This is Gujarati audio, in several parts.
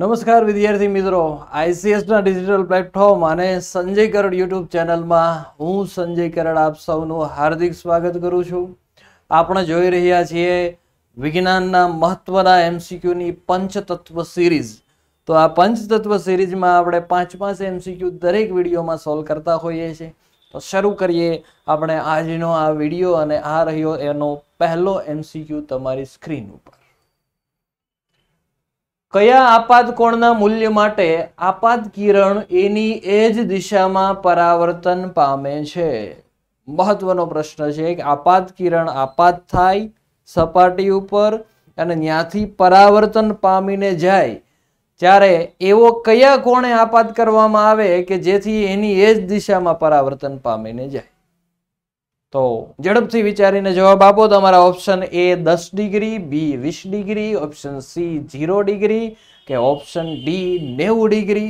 નમસ્કાર વિદ્યાર્થી મિત્રો આઈસીએસના ડિજિટલ પ્લેટફોર્મ અને સંજય કરડ યુટ્યુબ ચેનલમાં હું સંજય કરડ આપ સૌનું હાર્દિક સ્વાગત કરું છું આપણે જોઈ રહ્યા છીએ વિજ્ઞાનના મહત્વના એમસીક્યુની પંચતત્વ સિરીઝ તો આ પંચતત્વ સિરીઝમાં આપણે પાંચ પાંચ એમસીક્યુ દરેક વિડીયોમાં સોલ્વ કરતા હોઈએ છીએ તો શરૂ કરીએ આપણે આજનો આ વિડીયો અને આ રહ્યો એનો પહેલો એમસીક્યુ તમારી સ્ક્રીન ઉપર કયા કોણના મૂલ્ય માટે આપાત કિરણ એની એ જ દિશામાં પરાવર્તન પામે છે મહત્વનો પ્રશ્ન છે કે આપાત કિરણ આપાત થાય સપાટી ઉપર અને ત્યાંથી પરાવર્તન પામીને જાય ત્યારે એવો કયા કોણે આપાત કરવામાં આવે કે જેથી એની એ જ દિશામાં પરાવર્તન પામીને જાય તો ઝડપથી વિચારીને જવાબ આપો તમારા ઓપ્શન એ દસ ડિગ્રી બી વીસ degree option C zero degree કે ઓપ્શન ડી નેવું ડિગ્રી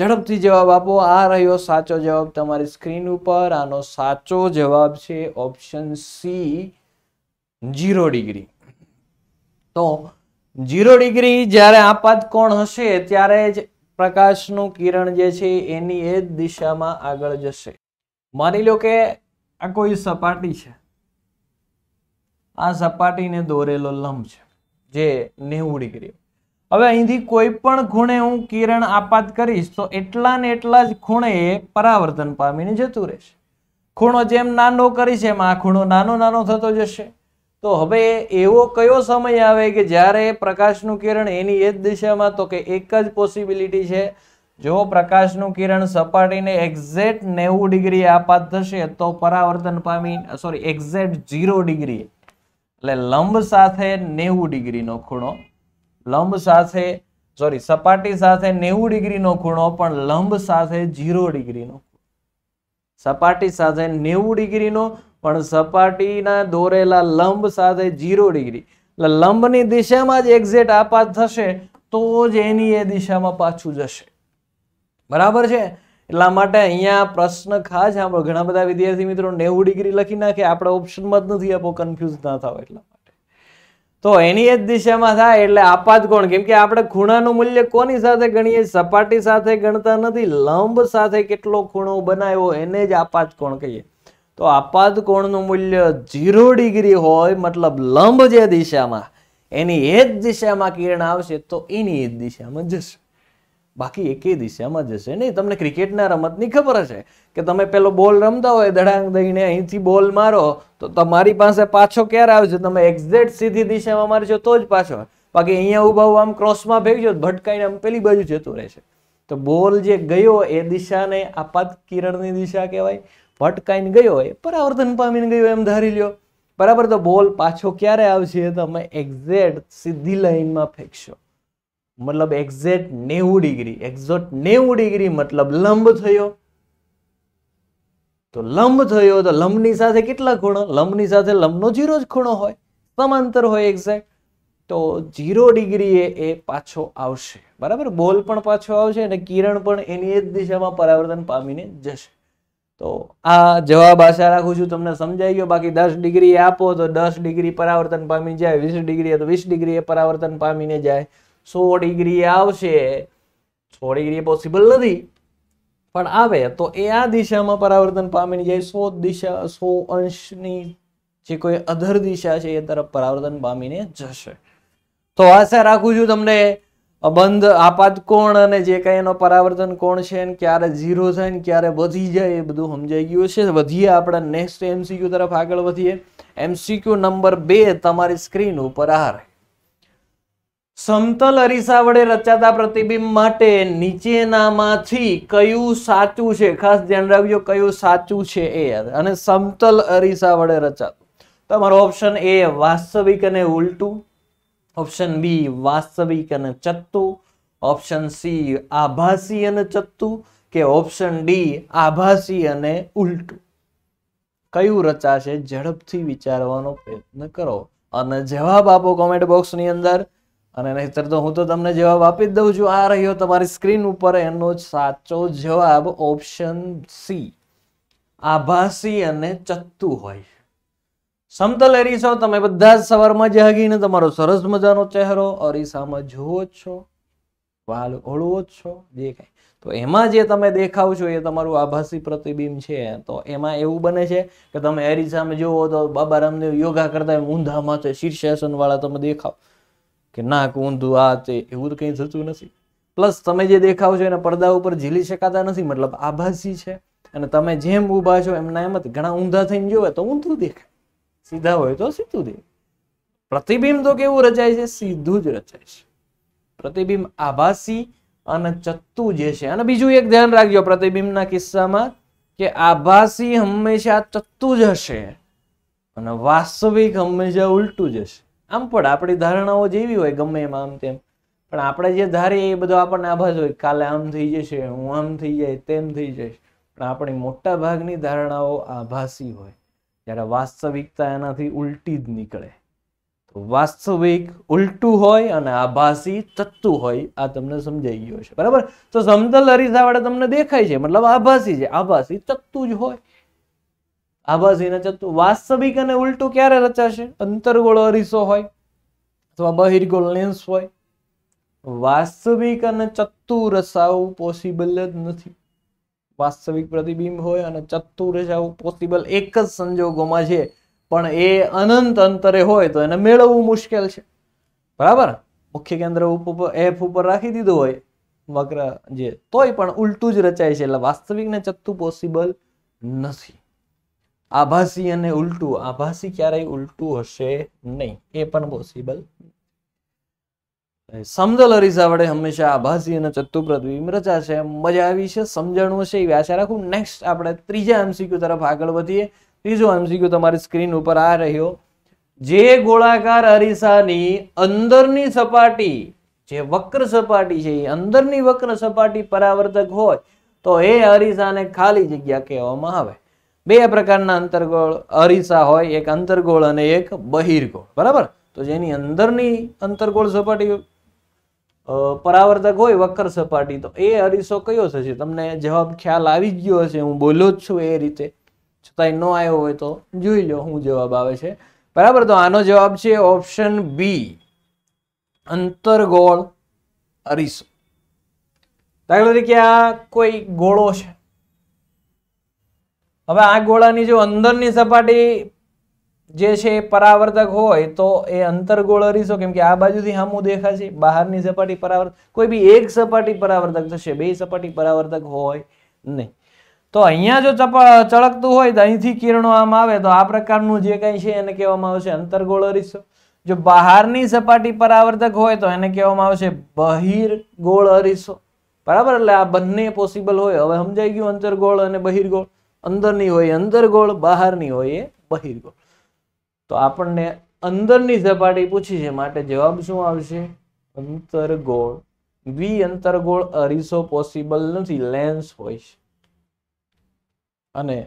ઝડપથી જવાબ આપો આ રહ્યો સાચો જવાબ તમારી સ્ક્રીન ઉપર આનો સાચો જવાબ છે ઓપ્શન સી ઝીરો ડિગ્રી તો ઝીરો ડિગ્રી જ્યારે આપાત કોણ હશે ત્યારે જ પ્રકાશનું કિરણ જે છે એની એ જ દિશામાં આગળ જશે માની લો કે આ કોઈ સપાટી છે આ સપાટીને દોરેલો લંબ છે જે નેવું ડિગ્રી હવે અહીંથી કોઈ પણ ખૂણે હું કિરણ આપાત કરીશ તો એટલા ને એટલા જ ખૂણે પરાવર્તન પામીને જતું રહેશે ખૂણો જેમ નાનો કરીશ એમ આ ખૂણો નાનો નાનો થતો જશે તો હવે એવો કયો સમય આવે કે જ્યારે પ્રકાશનું કિરણ એની એ જ દિશામાં તો કે એક જ પોસિબિલિટી છે જો પ્રકાશનું કિરણ સપાટીને એક્ઝેક્ટ નેવું ડિગ્રી આપાત થશે તો પરાવર્તન પામી સોરી એક્ઝેક્ટ ઝીરો ડિગ્રી એટલે લંબ સાથે નેવું ડિગ્રીનો ખૂણો લંબ સાથે સોરી સપાટી સાથે નેવું ડિગ્રીનો ખૂણો પણ લંબ સાથે ઝીરો ડિગ્રીનો સપાટી સાથે નેવું ડિગ્રીનો પણ સપાટીના દોરેલા લંબ સાથે ઝીરો ડિગ્રી એટલે લંબની દિશામાં જ એક્ઝેક્ટ આપાત થશે તો જ એની એ દિશામાં પાછું જશે બરાબર છે એટલા માટે અહીંયા પ્રશ્ન ખાસ સાંભળો ઘણા બધા વિદ્યાર્થી મિત્રો નેવું ડિગ્રી લખી નાખે આપણે ઓપ્શનમાં જ નથી આપો કન્ફ્યુઝ ના થાવ એટલા માટે તો એની જ દિશામાં થાય એટલે આપાત કોણ કેમ કે આપણે ખૂણાનું મૂલ્ય કોની સાથે ગણીએ સપાટી સાથે ગણતા નથી લંબ સાથે કેટલો ખૂણો બનાવ્યો એને જ આપાત કોણ કહીએ તો આપાત કોણનું મૂલ્ય ઝીરો ડિગ્રી હોય મતલબ લંબ જે દિશામાં એની એ જ દિશામાં કિરણ આવશે તો એની એ જ દિશામાં જશે બાકી એકે દિશામાં જશે નહીં તમને ક્રિકેટના રમતની ખબર હશે કે તમે પેલો બોલ રમતા હોય ધડાંગ દઈને અહીંથી બોલ મારો તો તમારી પાસે પાછો ક્યારે આવશે તમે એક્ઝેક્ટ સીધી દિશામાં મારજો તો જ પાછો બાકી અહીંયા ઊભા આમ ક્રોસમાં ફેંકજો ભટકાઈને આમ પેલી બાજુ જતો રહેશે તો બોલ જે ગયો એ દિશાને આપાત કિરણની દિશા કહેવાય ભટકાઈને ગયો એ પરાવર્તન પામીને ગયો એમ ધારી લ્યો બરાબર તો બોલ પાછો ક્યારે આવશે તમે એક્ઝેક્ટ સીધી લાઈનમાં ફેંકશો મતલબ એક્ઝેક્ટ નેવું ડિગ્રી એક્ઝેક્ટ નેવું ડિગ્રી મતલબ લંબ થયો તો લંબ થયો તો લંબની સાથે કેટલા ખૂણો લંબની સાથે લંબનો જીરો જ ખૂણો હોય સમાંતર હોય એક્ઝેક્ટ તો જીરો ડિગ્રીએ એ પાછો આવશે બરાબર બોલ પણ પાછો આવશે અને કિરણ પણ એની એ જ દિશામાં પરાવર્તન પામીને જશે તો આ જવાબ આશા રાખું છું તમને સમજાઈ ગયો બાકી દસ ડિગ્રી આપો તો દસ ડિગ્રી પરાવર્તન પામી જાય વીસ ડિગ્રી તો વીસ ડિગ્રીએ પરાવર્તન પામીને જાય સો ડિગ્રી આવશે સો ડિગ્રી પોસિબલ નથી પણ આવે તો એ આ દિશામાં પરાવર્તન પામીને જાય સો દિશા સો અંશની જે કોઈ અધર દિશા છે એ તરફ પરાવર્તન પામીને જશે તો આશા રાખું છું તમને બંધ આપાત કોણ અને જે કઈ એનો પરાવર્તન કોણ છે ક્યારે ઝીરો થાય ને ક્યારે વધી જાય એ બધું સમજાઈ ગયું છે વધીએ આપણા નેક્સ્ટ એમસીક્યુ તરફ આગળ વધીએ એમસીક્યુ નંબર બે તમારી સ્ક્રીન ઉપર આ સમતલ અરીસા વડે રચાતા પ્રતિબિંબ માટે નીચેનામાંથી કયું સાચું છે ખાસ ધ્યાન રાખજો કયું સાચું છે એ અને સમતલ અરીસા વડે રચાતું તમારો ઓપ્શન એ વાસ્તવિક અને ઉલટું ઓપ્શન બી વાસ્તવિક અને ચત્તું ઓપ્શન સી આભાસી અને ચત્તું કે ઓપ્શન ડી આભાસી અને ઉલટું કયું રચાશે ઝડપથી વિચારવાનો પ્રયત્ન કરો અને જવાબ આપો કોમેન્ટ બોક્સની અંદર અને નહીતર તો હું તો તમને જવાબ આપી જ દઉં છું આ રહ્યો તમારી સ્ક્રીન ઉપર એનો સાચો જવાબ ઓપ્શન સી આભાસી અને ચત્તુ હોય સમતલ એરીસો તમે બધા જ સવારમાં જાગીને તમારો સરસ મજાનો ચહેરો અરીસામાં જુઓ છો વાલ ઓળવો જ છો જે કાંઈ તો એમાં જે તમે દેખાવ છો એ તમારું આભાસી પ્રતિબિંબ છે તો એમાં એવું બને છે કે તમે એરી જુઓ તો બાબા રામદેવ યોગા કરતા ઊંધા માથે શીર્ષાસન વાળા તમે દેખાવ કે નાક ઊંધું આ તે એવું તો કંઈ થતું નથી પ્લસ તમે જે દેખાવ છો એના પડદા ઉપર ઝીલી શકાતા નથી મતલબ આભાસી છે અને તમે જેમ ઊભા છો એમના એમ જ ઘણા ઊંધા થઈને જોવે તો ઊંધું દેખાય સીધા હોય તો સીધું દેખાય પ્રતિબિંબ તો કેવું રચાય છે સીધું જ રચાય છે પ્રતિબિંબ આભાસી અને ચત્તુ જે છે અને બીજું એક ધ્યાન રાખજો પ્રતિબિંબના કિસ્સામાં કે આભાસી હંમેશા ચત્તુ જ હશે અને વાસ્તવિક હંમેશા ઉલટું જ હશે આમ પણ આપણી ધારણાઓ જેવી હોય ગમે એમાં આમ તેમ પણ આપણે જે ધારીએ એ બધો આપણને આભાસ હોય કાલે આમ થઈ જશે હું આમ થઈ જાય તેમ થઈ જઈશ પણ આપણી મોટા ભાગની ધારણાઓ આભાસી હોય જ્યારે વાસ્તવિકતા એનાથી ઉલટી જ નીકળે તો વાસ્તવિક ઉલટું હોય અને આભાસી તત્તું હોય આ તમને સમજાઈ ગયો છે બરાબર તો સમતલ અરીસાવાળા તમને દેખાય છે મતલબ આભાસી છે આભાસી તત્તું જ હોય આભાસીને ચતું વાસ્તવિક અને ઉલટું ક્યારે રચાશે અંતરગોળ અરીસો હોય અથવા બહિર્ગોળ લેન્સ હોય વાસ્તવિક અને ચત્તું રચાવું પોસિબલ જ નથી વાસ્તવિક પ્રતિબિંબ હોય અને ચત્તું રચાવું પોસિબલ એક જ સંજોગોમાં છે પણ એ અનંત અંતરે હોય તો એને મેળવવું મુશ્કેલ છે બરાબર મુખ્ય કેન્દ્ર ઉપર એફ ઉપર રાખી દીધું હોય વક્ર જે તોય પણ ઉલટું જ રચાય છે એટલે વાસ્તવિક ને ચત્તું પોસિબલ નથી આભાસી અને ઉલટું આભાસી ક્યારેય ઉલટું હશે નહીં એ પણ પોસિબલ સમજલ અરીસા વડે હંમેશા આભાસી અને ચત્તુ પ્રતિબિંબ રચાશે મજા આવી છે સમજણું છે એ આશા રાખું નેક્સ્ટ આપણે ત્રીજા એમસીક્યુ તરફ આગળ વધીએ ત્રીજો એમસીક્યુ તમારી સ્ક્રીન ઉપર આ રહ્યો જે ગોળાકાર અરીસાની અંદરની સપાટી જે વક્ર સપાટી છે એ અંદરની વક્ર સપાટી પરાવર્તક હોય તો એ અરીસાને ખાલી જગ્યા કહેવામાં આવે બે પ્રકારના અંતર્ગોળ અરીસા હોય એક અંતર્ગોળ અને એક બહિર્ગોળ બરાબર તો જેની અંદરની અંતર્ગોળ સપાટી પરાવર્તક હોય વક્ર સપાટી તો એ અરીસો કયો થશે તમને જવાબ ખ્યાલ આવી ગયો હશે હું બોલ્યો જ છું એ રીતે છતાંય ન આવ્યો હોય તો જોઈ લો હું જવાબ આવે છે બરાબર તો આનો જવાબ છે ઓપ્શન બી અંતરગોળ અરીસો દાખલા તરીકે આ કોઈ ગોળો છે હવે આ ગોળાની જો અંદરની સપાટી જે છે એ પરાવર્તક હોય તો એ અંતરગોળ અરીસો કેમ કે આ બાજુથી સામું દેખાશે બહારની સપાટી પરાવર્તક કોઈ બી એક સપાટી પરાવર્તક થશે બે સપાટી પરાવર્તક હોય નહીં તો અહીંયા જો ચળકતું હોય તો અહીંથી કિરણો આમ આવે તો આ પ્રકારનું જે કંઈ છે એને કહેવામાં આવશે અંતરગોળ અરીસો જો બહારની સપાટી પરાવર્તક હોય તો એને કહેવામાં આવશે ગોળ અરીસો બરાબર એટલે આ બંને પોસિબલ હોય હવે સમજાઈ ગયું અંતર ગોળ અને બહિર ગોળ અંદરની હોય અંદર ગોળ બહારની હોય એ બહિર્ગોળ તો આપણને અંદરની સપાટી પૂછી છે માટે જવાબ શું આવશે અંતરગોળ દ્વિ અંતરગોળ અરીસો પોસિબલ નથી લેન્સ હોય છે અને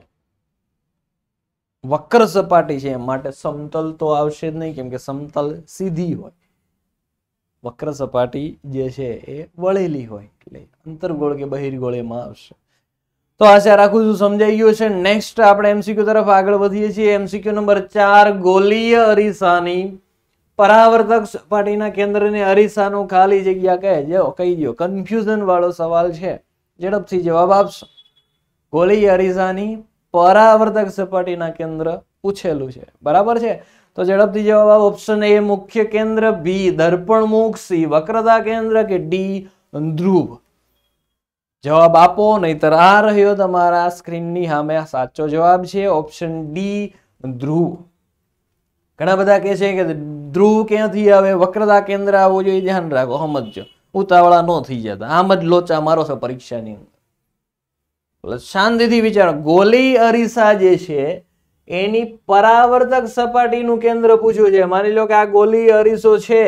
વક્ર સપાટી છે માટે સમતલ તો આવશે જ નહીં કેમકે સમતલ સીધી હોય વક્ર સપાટી જે છે એ વળેલી હોય એટલે અંતરગોળ કે બહિર્ગોળ એમાં આવશે તો આશા રાખું છું સમજાઈ ગયું છે નેક્સ્ટ આપણે એમસીક્યુ તરફ આગળ વધીએ છીએ એમસીક્યુ નંબર ચાર ગોલીય અરીસાની પરાવર્તક સપાટીના કેન્દ્રને અરીસાનો ખાલી જગ્યા કહે જો કહી દો કન્ફ્યુઝન વાળો સવાલ છે ઝડપથી જવાબ આપશો ગોલી અરીસાની પરાવર્તક સપાટીના કેન્દ્ર પૂછેલું છે બરાબર છે તો ઝડપથી જવાબ આપ ઓપ્શન એ મુખ્ય કેન્દ્ર બી દર્પણ મુખ સી વક્રતા કેન્દ્ર કે ડી ધ્રુવ જવાબ આપો નહીતર આ રહ્યો તમારા સ્ક્રીનની સામે સાચો જવાબ છે ઓપ્શન ડી ધ્રુવ ઘણા બધા કહે છે કે ધ્રુવ ક્યાંથી આવે વક્રતા કેન્દ્ર આવવું જોઈએ ધ્યાન રાખો સમજો ઉતાવળા ન થઈ જતા આમ જ લોચા મારો છો પરીક્ષાની અંદર શાંતિથી વિચારો ગોલી અરીસા જે છે એની પરાવર્તક સપાટીનું કેન્દ્ર પૂછ્યું છે માની લો કે આ ગોલી અરીસો છે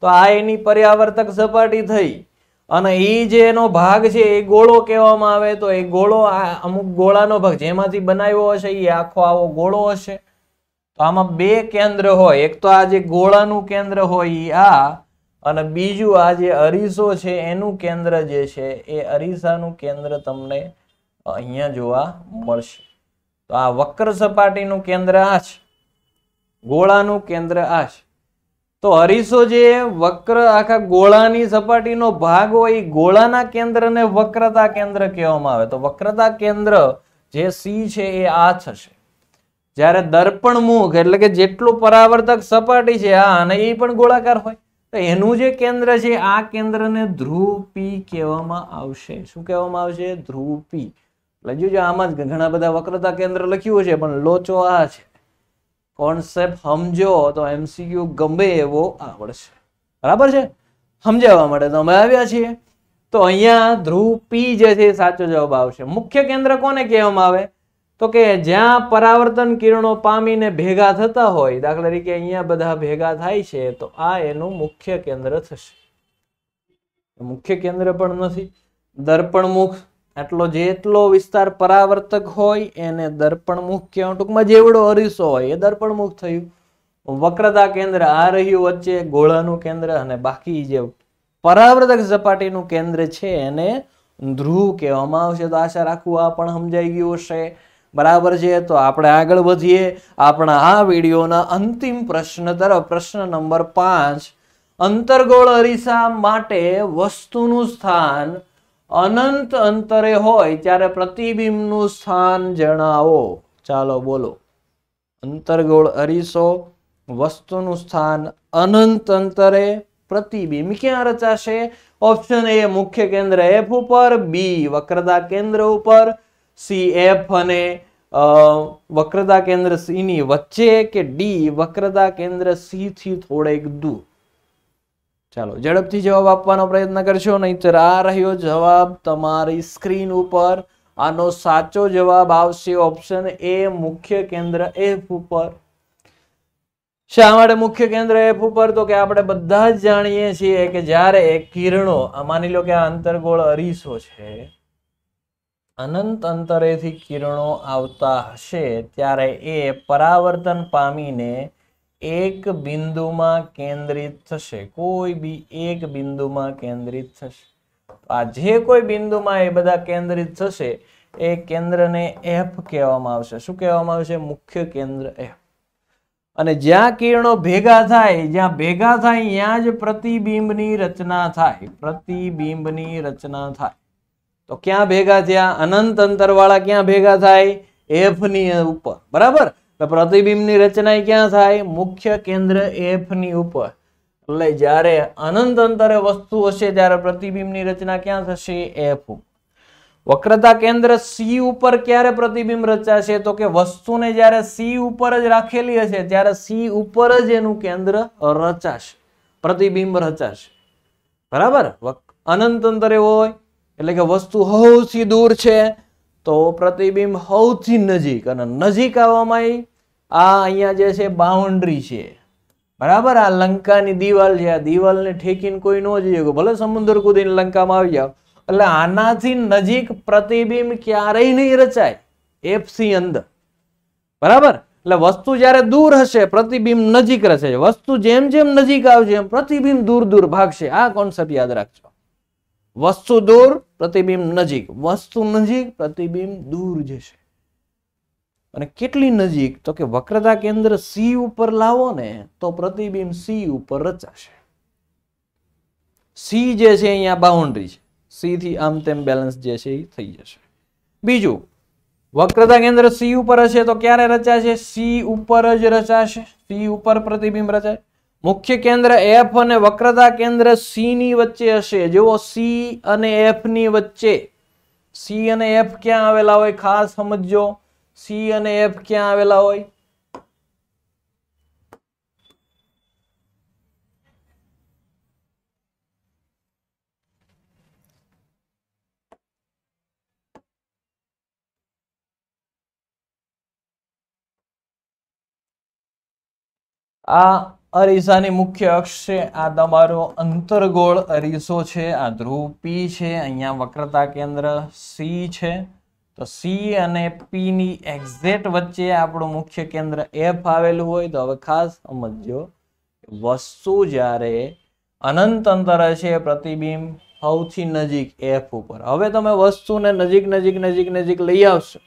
તો આ એની પર્યાવર્તક સપાટી થઈ અને એ જે એનો ભાગ છે એ ગોળો કહેવામાં આવે તો એ ગોળો આ અમુક ગોળાનો ભાગ જેમાંથી બનાવ્યો હશે એ આખો આવો ગોળો હશે તો આમાં બે કેન્દ્ર હોય એક તો આ જે ગોળાનું કેન્દ્ર હોય એ આ અને બીજું આ જે અરીસો છે એનું કેન્દ્ર જે છે એ અરીસાનું કેન્દ્ર તમને અહીંયા જોવા મળશે તો આ વક્ર સપાટીનું કેન્દ્ર આ છે ગોળાનું કેન્દ્ર આ છે તો હરીસો જે વક્ર આખા ગોળાની સપાટીનો ભાગ હોય એ ગોળાના કેન્દ્રને વક્રતા કેન્દ્ર કહેવામાં આવે તો વક્રતા કેન્દ્ર જે સી છે એ આ થશે જ્યારે દર્પણ મુખ એટલે કે જેટલું પરાવર્તક સપાટી છે આ અને એ પણ ગોળાકાર હોય તો એનું જે કેન્દ્ર છે આ કેન્દ્રને ધ્રુવ પી કહેવામાં આવશે શું કહેવામાં આવશે ધ્રુવ પી એટલે જોજો આમાં જ ઘણા બધા વક્રતા કેન્દ્ર લખ્યું છે પણ લોચો આ છે કોન્સેપ્ટ સમજો તો એમસીક્યુ ગમે એવો આવડશે બરાબર છે સમજાવવા માટે તો અમે આવ્યા છીએ તો અહીંયા ધ્રુવ પી જે છે સાચો જવાબ આવશે મુખ્ય કેન્દ્ર કોને કહેવામાં આવે તો કે જ્યાં પરાવર્તન કિરણો પામીને ભેગા થતા હોય દાખલા તરીકે અહીંયા બધા ભેગા થાય છે તો આ એનું મુખ્ય કેન્દ્ર થશે મુખ્ય કેન્દ્ર પણ નથી દર્પણ મુખ એટલો જેટલો વિસ્તાર પરાવર્તક હોય એને દર્પણમુખ કહેવાય ટૂંકમાં જેવડો અરીસો હોય એ દર્પણમુખ થયું વક્રતા કેન્દ્ર આ રહ્યું વચ્ચે ગોળાનું કેન્દ્ર અને બાકી જે પરાવર્તક સપાટીનું કેન્દ્ર છે એને ધ્રુવ કહેવામાં આવશે તો આશા રાખવું આ પણ સમજાઈ ગયું હશે બરાબર છે તો આપણે આગળ વધીએ આપણા આ વિડીયોના અંતિમ પ્રશ્ન તરફ પ્રશ્ન નંબર પાંચ અંતરગોળ અરીસા માટે વસ્તુનું સ્થાન અનંત અંતરે હોય ત્યારે પ્રતિબિંબનું સ્થાન જણાવો ચાલો બોલો અંતરગોળ અરીસો વસ્તુનું સ્થાન અનંત અંતરે પ્રતિબિંબ ક્યાં રચાશે ઓપ્શન એ મુખ્ય કેન્દ્ર એફ ઉપર બી વક્રતા કેન્દ્ર ઉપર સી એફ અને વક્રતા કેન્દ્ર સી ની વચ્ચે કે ડી વક્રતા કેન્દ્ર સી થી થોડેક દૂર ચાલો ઝડપથી જવાબ આપવાનો પ્રયત્ન કરશો નહીતર આ રહ્યો જવાબ તમારી સ્ક્રીન ઉપર આનો સાચો જવાબ આવશે ઓપ્શન એ મુખ્ય કેન્દ્ર એફ ઉપર શા માટે મુખ્ય કેન્દ્ર એફ ઉપર તો કે આપણે બધા જ જાણીએ છીએ કે જ્યારે કિરણો માની લો કે આ અંતરગોળ અરીસો છે અનંત અંતરેથી કિરણો આવતા હશે ત્યારે એ પરાવર્તન પામીને એક બિંદુમાં કેન્દ્રિત થશે કોઈ બી એક બિંદુમાં કેન્દ્રિત થશે આ જે કોઈ બિંદુમાં એ બધા કેન્દ્રિત થશે એ કેન્દ્રને એફ કહેવામાં આવશે શું કહેવામાં આવશે મુખ્ય કેન્દ્ર એફ અને જ્યાં કિરણો ભેગા થાય જ્યાં ભેગા થાય ત્યાં જ પ્રતિબિંબની રચના થાય પ્રતિબિંબની રચના થાય તો ક્યાં ભેગા થયા અનંત અંતરવાળા ક્યાં ભેગા થાય એફની ઉપર બરાબર તો પ્રતિબિંબની રચના ક્યાં થાય મુખ્ય કેન્દ્ર એફની ઉપર એટલે જ્યારે અનંત અંતરે વસ્તુ હશે ત્યારે પ્રતિબિંબની રચના ક્યાં થશે એફ વક્રતા કેન્દ્ર સી ઉપર ક્યારે પ્રતિબિંબ રચાશે તો કે વસ્તુને જ્યારે સી ઉપર જ રાખેલી હશે ત્યારે સી ઉપર જ એનું કેન્દ્ર રચાશે પ્રતિબિંબ રચાશે બરાબર અનંત અંતરે હોય એટલે કે વસ્તુ હૌથી દૂર છે તો પ્રતિબિંબ સૌથી નજીક અને નજીક આવવામાં આ અહીંયા જે છે બાઉન્ડ્રી છે બરાબર આ લંકાની દિવાલ છે આ દિવાલને ઠેકીને કોઈ ન જઈ શકે ભલે સમુદ્ર કુદીને લંકામાં આવી જાવ એટલે આનાથી નજીક પ્રતિબિંબ ક્યારેય નહીં રચાય એફસી અંદર બરાબર એટલે વસ્તુ જ્યારે દૂર હશે પ્રતિબિંબ નજીક રહેશે વસ્તુ જેમ જેમ નજીક આવશે એમ પ્રતિબિંબ દૂર દૂર ભાગશે આ કોન્સેપ્ટ યાદ રાખજો વસ્તુ દૂર પ્રતિબિંબ નજીક વસ્તુ નજીક પ્રતિબિંબ દૂર જશે અને કેટલી નજીક તો કે વક્રતા કેન્દ્ર સી ઉપર લાવો ને તો પ્રતિબિંબ સી ઉપર રચાશે સી જે છે અહીંયા બાઉન્ડ્રી છે સી થી આમ તેમ બેલેન્સ જે છે એ થઈ જશે બીજું વક્રતા કેન્દ્ર સી ઉપર હશે તો ક્યારે રચાશે સી ઉપર જ રચાશે સી ઉપર પ્રતિબિંબ રચાય મુખ્ય કેન્દ્ર એફ અને વક્રતા કેન્દ્ર સી ની વચ્ચે હશે જુઓ સી અને એફ ની વચ્ચે સી અને એફ ક્યાં આવેલા હોય ખાસ સમજો સી અને એફ ક્યાં આવેલા હોય આ અરીસાની મુખ્ય અક્ષ છે આ તમારો અંતરગોળ અરીસો છે આ ધ્રુવ પી છે અહીંયા વક્રતા કેન્દ્ર સી છે તો સી અને પી ની એક્ઝેક્ટ વચ્ચે આપણું મુખ્ય કેન્દ્ર એફ આવેલું હોય તો હવે ખાસ સમજો વસ્તુ જ્યારે અનંત અંતરે છે પ્રતિબિંબ સૌથી નજીક એફ ઉપર હવે તમે વસ્તુને નજીક નજીક નજીક નજીક લઈ આવશો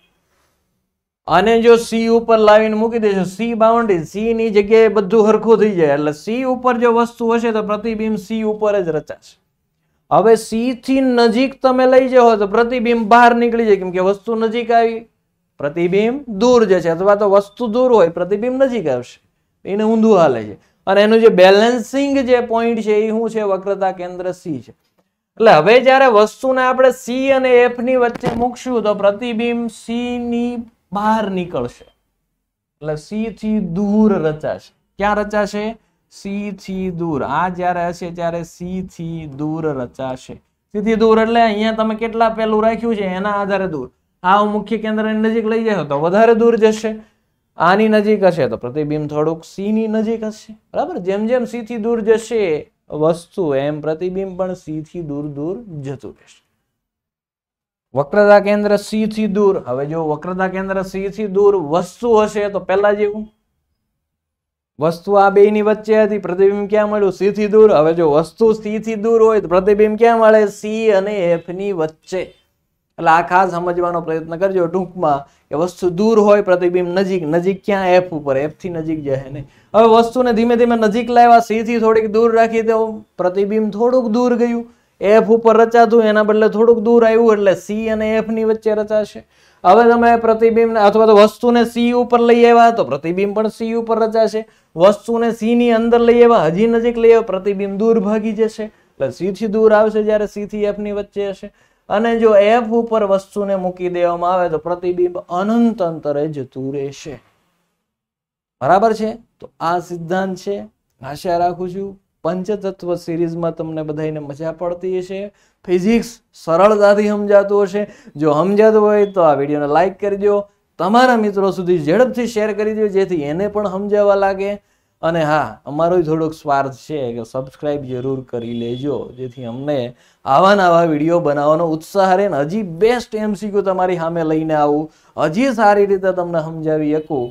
અને જો સી ઉપર લાવીને મૂકી દેશો સી બાઉન્ડ્રી સીની જગ્યાએ બધું હરખું થઈ જાય એટલે સી ઉપર જો વસ્તુ હશે તો પ્રતિબિંબ સી ઉપર જ રચાશે હવે સી થી નજીક તમે લઈ જાઓ તો પ્રતિબિંબ બહાર નીકળી જાય કેમ કે વસ્તુ નજીક આવી પ્રતિબિંબ દૂર જશે અથવા તો વસ્તુ દૂર હોય પ્રતિબિંબ નજીક આવશે એને ઊંધું હાલે છે અને એનું જે બેલેન્સિંગ જે પોઈન્ટ છે એ શું છે વક્રતા કેન્દ્ર સી છે એટલે હવે જ્યારે વસ્તુને આપણે સી અને એફ ની વચ્ચે મૂકશું તો પ્રતિબિંબ સી ની બહાર નીકળશે એટલે સી થી દૂર રચાશે ક્યાં રચાશે સી થી દૂર આ જ્યારે હશે ત્યારે સી થી દૂર રચાશે સી થી દૂર એટલે અહીંયા તમે કેટલા પેલું રાખ્યું છે એના આધારે દૂર આ મુખ્ય કેન્દ્રની નજીક લઈ જશો તો વધારે દૂર જશે આની નજીક હશે તો પ્રતિબિંબ થોડુંક સી ની નજીક હશે બરાબર જેમ જેમ સી થી દૂર જશે વસ્તુ એમ પ્રતિબિંબ પણ સી થી દૂર દૂર જતું રહેશે વક્રતા કેન્દ્ર સી થી દૂર હવે જો વક્રતા કેન્દ્ર સી થી દૂર વસ્તુ હશે તો પહેલા જેવું વસ્તુ આ બે ની વચ્ચે હતી પ્રતિબિંબ ક્યાં મળ્યું સી થી દૂર હવે જો વસ્તુ સી થી દૂર હોય તો પ્રતિબિંબ ક્યાં મળે સી અને એફ ની વચ્ચે એટલે આ ખાસ સમજવાનો પ્રયત્ન કરજો ટૂંકમાં કે વસ્તુ દૂર હોય પ્રતિબિંબ નજીક નજીક ક્યાં એફ ઉપર એફ થી નજીક જાય ને હવે વસ્તુને ધીમે ધીમે નજીક લાવ્યા સી થી થોડીક દૂર રાખી દો પ્રતિબિંબ થોડુંક દૂર ગયું એફ ઉપર રચાતું એના બદલે થોડુંક દૂર આવ્યું એટલે સી અને એફની વચ્ચે રચાશે હવે તમે પ્રતિબિંબ અથવા તો વસ્તુને સી ઉપર લઈ આવ્યા તો પ્રતિબિંબ પણ સી ઉપર રચાશે વસ્તુને સી ની અંદર લઈ આવ્યા હજી નજીક લઈ આવ્યા પ્રતિબિંબ દૂર ભાગી જશે એટલે સી થી દૂર આવશે જ્યારે સી થી એફ ની વચ્ચે હશે અને જો એફ ઉપર વસ્તુને મૂકી દેવામાં આવે તો પ્રતિબિંબ અનંત અંતરે જતું રહેશે બરાબર છે તો આ સિદ્ધાંત છે આશા રાખું છું પંચતત્વ સિરીઝમાં તમને બધાને મજા પડતી હશે ફિઝિક્સ સરળતાથી સમજાતું હશે જો સમજાતું હોય તો આ વિડીયોને લાઇક કરજો તમારા મિત્રો સુધી ઝડપથી શેર કરી દો જેથી એને પણ સમજાવવા લાગે અને હા અમારો થોડોક સ્વાર્થ છે કે સબસ્ક્રાઈબ જરૂર કરી લેજો જેથી અમને આવા નવા વિડીયો બનાવવાનો ઉત્સાહ રહે ને હજી બેસ્ટ એમસીક્યુ તમારી સામે લઈને આવું હજી સારી રીતે તમને સમજાવી શકું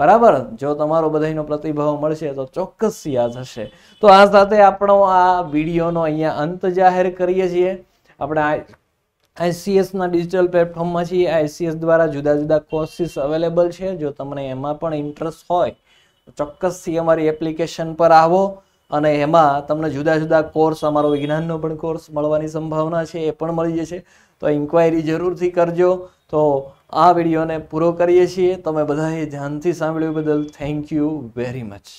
બરાબર જો તમારો બધાનો પ્રતિભાવ મળશે તો ચોક્કસ યાદ હશે તો આ સાથે આપણો આ વિડીયોનો અહીંયા અંત જાહેર કરીએ છીએ આપણે આઈસીએસના ડિજિટલ પ્લેટફોર્મમાં છીએ આઈસીએસ દ્વારા જુદા જુદા કોર્સીસ અવેલેબલ છે જો તમને એમાં પણ ઇન્ટરેસ્ટ હોય ચોક્કસથી અમારી એપ્લિકેશન પર આવો અને એમાં તમને જુદા જુદા કોર્સ અમારો વિજ્ઞાનનો પણ કોર્સ મળવાની સંભાવના છે એ પણ મળી જશે તો ઇન્ક્વાયરી જરૂરથી કરજો તો આ વિડીયોને પૂરો કરીએ છીએ તમે બધાએ ધ્યાનથી સાંભળ્યું બદલ થેન્ક યુ વેરી મચ